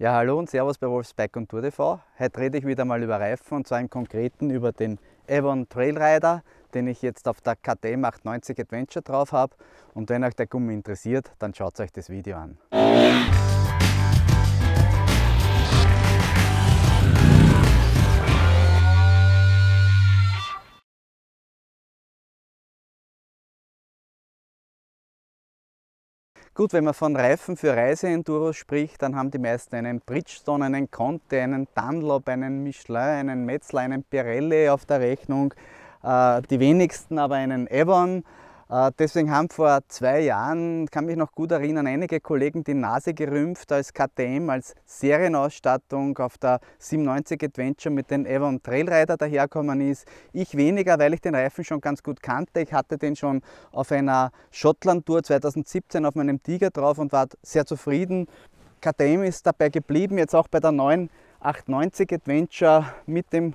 Ja, hallo und Servus bei Wolfsbike und Tour TV. Heute rede ich wieder mal über Reifen und zwar im Konkreten über den Avon Trailrider, den ich jetzt auf der KTM 890 Adventure drauf habe. Und wenn euch der Gummi interessiert, dann schaut euch das Video an. Gut, wenn man von Reifen für Reiseenduros spricht, dann haben die meisten einen Bridgestone, einen Conte, einen Dunlop, einen Michelin, einen Metzler, einen Pirelli auf der Rechnung. Äh, die wenigsten aber einen Avon. Äh, deswegen haben vor zwei Jahren, kann mich noch gut erinnern, einige Kollegen die Nase gerümpft, als KTM als Serienausstattung auf der 97 Adventure mit dem Avon Trailrider daherkommen ist. Ich weniger, weil ich den Reifen schon ganz gut kannte. Ich hatte den schon auf einer Schottland-Tour 2017 auf meinem Tiger drauf und war sehr zufrieden. KTM ist dabei geblieben, jetzt auch bei der neuen 890 Adventure mit dem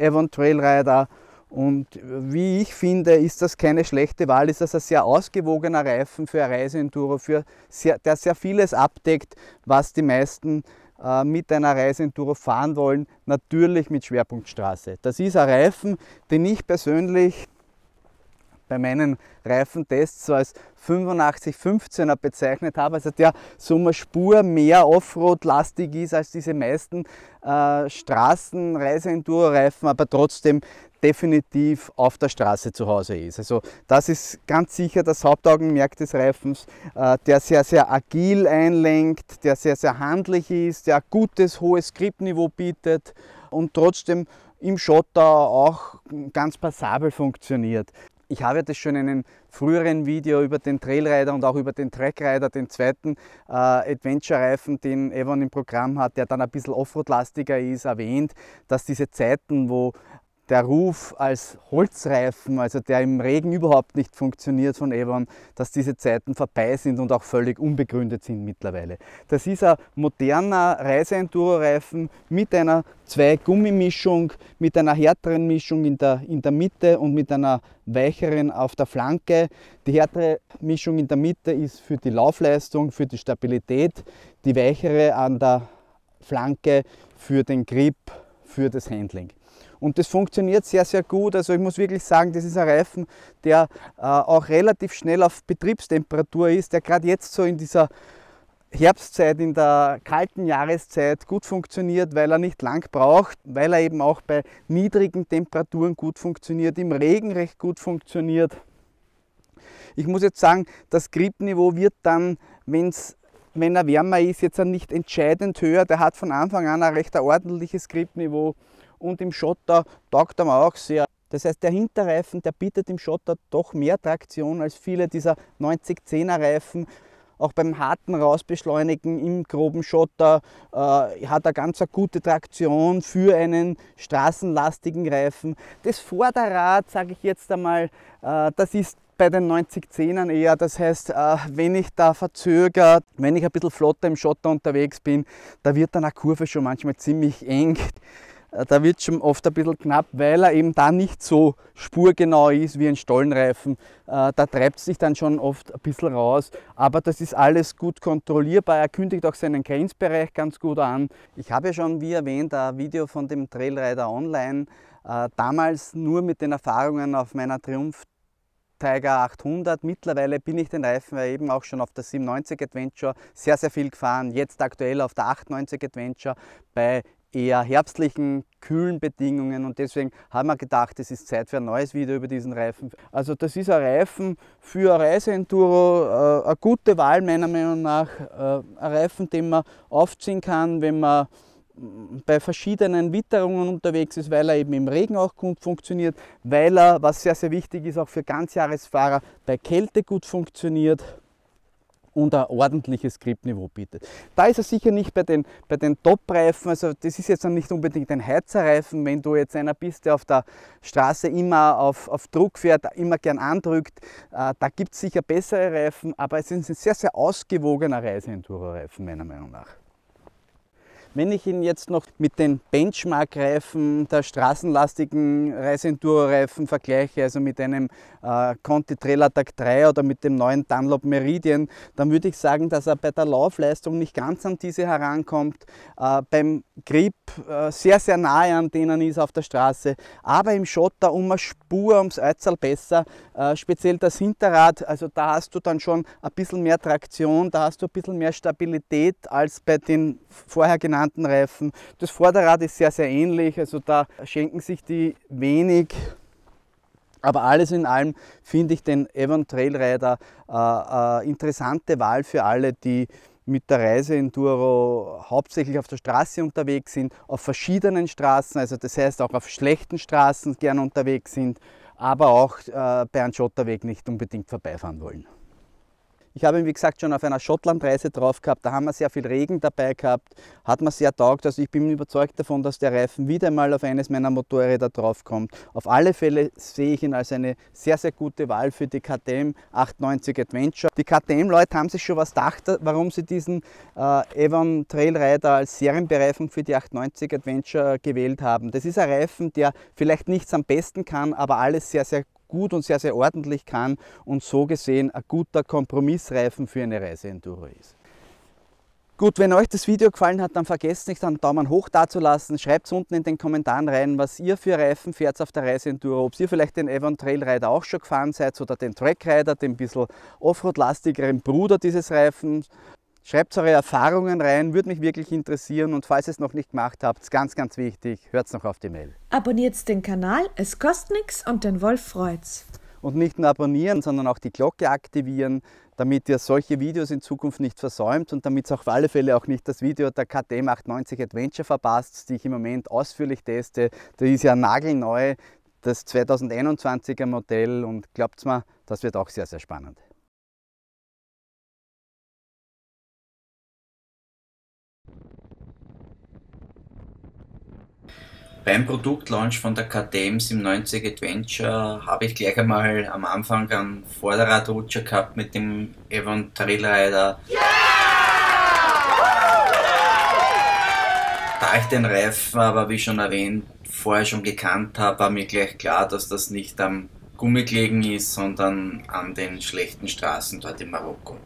Avon Trailrider und wie ich finde, ist das keine schlechte Wahl, ist das ein sehr ausgewogener Reifen für eine Reiseenduro, für sehr, der sehr vieles abdeckt, was die meisten äh, mit einer Reiseenduro fahren wollen, natürlich mit Schwerpunktstraße. Das ist ein Reifen, den ich persönlich bei meinen Reifentests als 85-15er bezeichnet habe, also der so eine Spur mehr Offroad-lastig ist als diese meisten äh, Straßen-Reiseenduro-Reifen, aber trotzdem definitiv auf der Straße zu Hause ist. Also das ist ganz sicher das Hauptaugenmerk des Reifens, äh, der sehr, sehr agil einlenkt, der sehr, sehr handlich ist, der gutes, hohes Gripniveau bietet und trotzdem im Schotter auch ganz passabel funktioniert. Ich habe das schon in einem früheren Video über den Trailrider und auch über den Trackrider, den zweiten äh, Adventure-Reifen, den Evan im Programm hat, der dann ein bisschen Offroad-lastiger ist, erwähnt, dass diese Zeiten, wo der Ruf als Holzreifen, also der im Regen überhaupt nicht funktioniert von Evon, dass diese Zeiten vorbei sind und auch völlig unbegründet sind mittlerweile. Das ist ein moderner reise enduro reifen mit einer zwei Gummimischung, mit einer härteren Mischung in der, in der Mitte und mit einer weicheren auf der Flanke. Die härtere Mischung in der Mitte ist für die Laufleistung, für die Stabilität, die weichere an der Flanke für den Grip, für das Handling. Und das funktioniert sehr, sehr gut. Also ich muss wirklich sagen, das ist ein Reifen, der äh, auch relativ schnell auf Betriebstemperatur ist, der gerade jetzt so in dieser Herbstzeit, in der kalten Jahreszeit gut funktioniert, weil er nicht lang braucht, weil er eben auch bei niedrigen Temperaturen gut funktioniert, im Regen recht gut funktioniert. Ich muss jetzt sagen, das Gripniveau wird dann, wenn's, wenn er wärmer ist, jetzt nicht entscheidend höher. Der hat von Anfang an ein recht ordentliches Gripniveau und im Schotter taugt er mir auch sehr. Das heißt, der Hinterreifen, der bietet im Schotter doch mehr Traktion als viele dieser 90-10er Reifen. Auch beim harten Rausbeschleunigen im groben Schotter äh, hat er ganz eine gute Traktion für einen straßenlastigen Reifen. Das Vorderrad, sage ich jetzt einmal, äh, das ist bei den 90-10ern eher. Das heißt, äh, wenn ich da verzögert, wenn ich ein bisschen flotter im Schotter unterwegs bin, da wird dann eine Kurve schon manchmal ziemlich eng. Äh, da wird schon oft ein bisschen knapp, weil er eben da nicht so spurgenau ist wie ein Stollenreifen. Äh, da treibt es sich dann schon oft ein bisschen raus, aber das ist alles gut kontrollierbar. Er kündigt auch seinen Grenzbereich ganz gut an. Ich habe ja schon, wie erwähnt, ein Video von dem Trailrider online, äh, damals nur mit den Erfahrungen auf meiner Triumph Tiger 800. Mittlerweile bin ich den Reifen ja eben auch schon auf der 97 Adventure sehr, sehr viel gefahren. Jetzt aktuell auf der 98 Adventure bei eher herbstlichen, kühlen Bedingungen und deswegen haben wir gedacht, es ist Zeit für ein neues Video über diesen Reifen. Also das ist ein Reifen für ein Reiseenduro, äh, eine gute Wahl meiner Meinung nach, äh, ein Reifen, den man aufziehen kann, wenn man mm, bei verschiedenen Witterungen unterwegs ist, weil er eben im Regen auch gut funktioniert, weil er, was sehr, sehr wichtig ist, auch für Ganzjahresfahrer bei Kälte gut funktioniert und ein ordentliches Gripniveau bietet. Da ist er sicher nicht bei den, bei den Top-Reifen, also das ist jetzt nicht unbedingt ein Heizerreifen, wenn du jetzt einer bist, der auf der Straße immer auf, auf Druck fährt, immer gern andrückt, äh, da gibt es sicher bessere Reifen, aber es ist ein sehr, sehr ausgewogener reise Reiseenduro-Reifen meiner Meinung nach. Wenn ich ihn jetzt noch mit den Benchmark-Reifen der straßenlastigen reisenduro reifen vergleiche, also mit einem äh, Conti Trailer Tag 3 oder mit dem neuen Dunlop Meridian, dann würde ich sagen, dass er bei der Laufleistung nicht ganz an diese herankommt, äh, beim Grip äh, sehr, sehr nahe an denen ist auf der Straße, aber im Schotter um eine Spur, ums Eizel besser, äh, speziell das Hinterrad, also da hast du dann schon ein bisschen mehr Traktion, da hast du ein bisschen mehr Stabilität als bei den vorher genannten Kantenreifen. Das Vorderrad ist sehr, sehr ähnlich, also da schenken sich die wenig. Aber alles in allem finde ich den Evan Trail Rider äh, äh, interessante Wahl für alle, die mit der Reise Enduro hauptsächlich auf der Straße unterwegs sind, auf verschiedenen Straßen, also das heißt auch auf schlechten Straßen gerne unterwegs sind, aber auch äh, bei einem Schotterweg nicht unbedingt vorbeifahren wollen. Ich habe ihn, wie gesagt, schon auf einer Schottlandreise drauf gehabt. Da haben wir sehr viel Regen dabei gehabt. Hat man sehr taugt. Also ich bin überzeugt davon, dass der Reifen wieder mal auf eines meiner Motorräder draufkommt. Auf alle Fälle sehe ich ihn als eine sehr, sehr gute Wahl für die KTM 890 Adventure. Die KTM-Leute haben sich schon was gedacht, warum sie diesen äh, Evan Trail Rider als Serienbereifung für die 890 Adventure gewählt haben. Das ist ein Reifen, der vielleicht nichts am besten kann, aber alles sehr, sehr gut gut und sehr, sehr ordentlich kann und so gesehen ein guter Kompromissreifen für eine Reise Enduro ist. Gut, wenn euch das Video gefallen hat, dann vergesst nicht, einen Daumen hoch dazulassen. Schreibt es unten in den Kommentaren rein, was ihr für Reifen fährt auf der Reise Enduro. Ob ihr vielleicht den Evan Trail Rider auch schon gefahren seid oder den Track Rider, den bisschen Offroad-lastigeren Bruder dieses Reifens. Schreibt eure Erfahrungen rein, würde mich wirklich interessieren und falls ihr es noch nicht gemacht habt, ganz, ganz wichtig, hört's noch auf die Mail. Abonniert den Kanal, es kostet nichts und den Wolf freut's. Und nicht nur abonnieren, sondern auch die Glocke aktivieren, damit ihr solche Videos in Zukunft nicht versäumt und damit ihr auf alle Fälle auch nicht das Video der KTM 890 Adventure verpasst, die ich im Moment ausführlich teste. Die ist ja nagelneu, das 2021er Modell und glaubt's mir, das wird auch sehr, sehr spannend. Beim Produktlaunch von der KTM 97 Adventure habe ich gleich einmal am Anfang einen Vorderradrutscher gehabt mit dem Evan Trailrider. Rider. Yeah! Da ich den Reifen aber, wie schon erwähnt, vorher schon gekannt habe, war mir gleich klar, dass das nicht am Gummiklegen ist, sondern an den schlechten Straßen dort in Marokko.